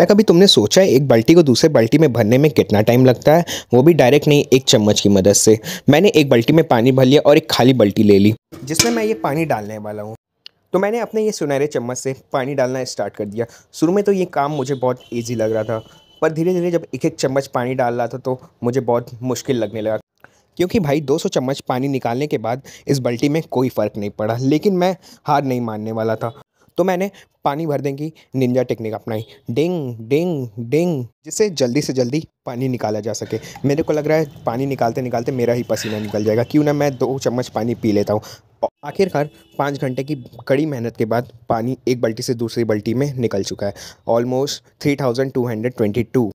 क्या कभी तुमने सोचा है एक बाल्टी को दूसरे बाल्टी में भरने में कितना टाइम लगता है वो भी डायरेक्ट नहीं एक चम्मच की मदद से मैंने एक बाल्टी में पानी भर लिया और एक खाली बाल्टी ले ली जिसमें मैं ये पानी डालने वाला हूँ तो मैंने अपने ये सुनहरे चम्मच से पानी डालना स्टार्ट कर दिया शुरू में तो ये काम मुझे बहुत ईजी लग रहा था पर धीरे धीरे जब एक एक चम्मच पानी डाल रहा था तो मुझे बहुत मुश्किल लगने लगा क्योंकि भाई 200 चम्मच पानी निकालने के बाद इस बाल्टी में कोई फ़र्क नहीं पड़ा लेकिन मैं हार नहीं मानने वाला था तो मैंने पानी भर देंगे की निंजा टेक्निक अपनाई डिंग डिंग डिंग जिससे जल्दी से जल्दी पानी निकाला जा सके मेरे को लग रहा है पानी निकालते निकालते मेरा ही पसीना निकल जाएगा क्यों ना मैं दो चम्मच पानी पी लेता हूँ आखिरकार पाँच घंटे की कड़ी मेहनत के बाद पानी एक बाल्टी से दूसरी बाल्टी में निकल चुका है almost three thousand two hundred twenty to